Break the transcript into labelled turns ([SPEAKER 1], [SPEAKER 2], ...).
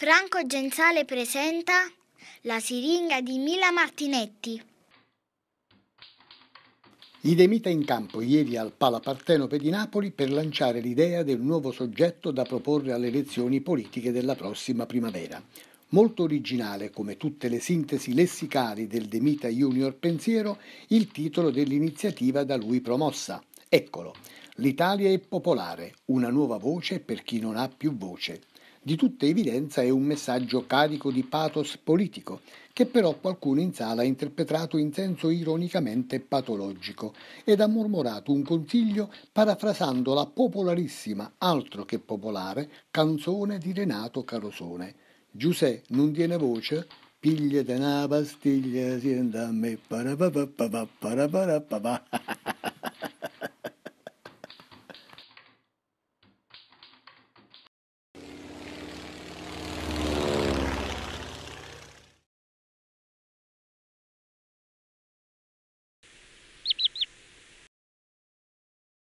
[SPEAKER 1] Franco Genzale presenta La siringa di Mila Martinetti.
[SPEAKER 2] Idemita in campo ieri al Pala Partenope di Napoli per lanciare l'idea del nuovo soggetto da proporre alle elezioni politiche della prossima primavera. Molto originale, come tutte le sintesi lessicali del Demita Junior Pensiero, il titolo dell'iniziativa da lui promossa. Eccolo, L'Italia è popolare, una nuova voce per chi non ha più voce di tutta evidenza è un messaggio carico di pathos politico, che però qualcuno in sala ha interpretato in senso ironicamente patologico ed ha mormorato un consiglio parafrasando la popolarissima, altro che popolare, canzone di Renato
[SPEAKER 3] Carosone. Giuseppe non tiene voce, piglia da una pastiglia, si a me,